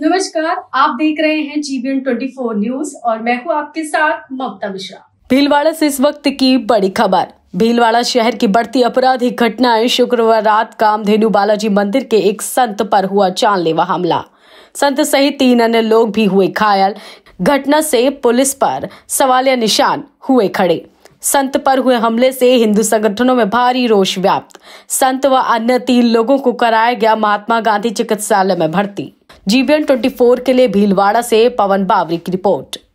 नमस्कार आप देख रहे हैं ट्वेंटी 24 न्यूज और मैं हूं आपके साथ ममता मिश्रा भीलवाड़ा से इस वक्त की बड़ी खबर भीलवाड़ा शहर की बढ़ती आपराधिक घटनाएं शुक्रवार रात कामधेनु बालाजी मंदिर के एक संत पर हुआ जानलेवा हमला संत सहित तीन अन्य लोग भी हुए घायल घटना से पुलिस पर सवालिया निशान हुए खड़े संत पर हुए हमले से हिंदू संगठनों में भारी रोष व्याप्त संत व अन्य तीन लोगों को कराया गया महात्मा गांधी चिकित्सालय में भर्ती जीबीएन 24 के लिए भीलवाड़ा से पवन बावरी की रिपोर्ट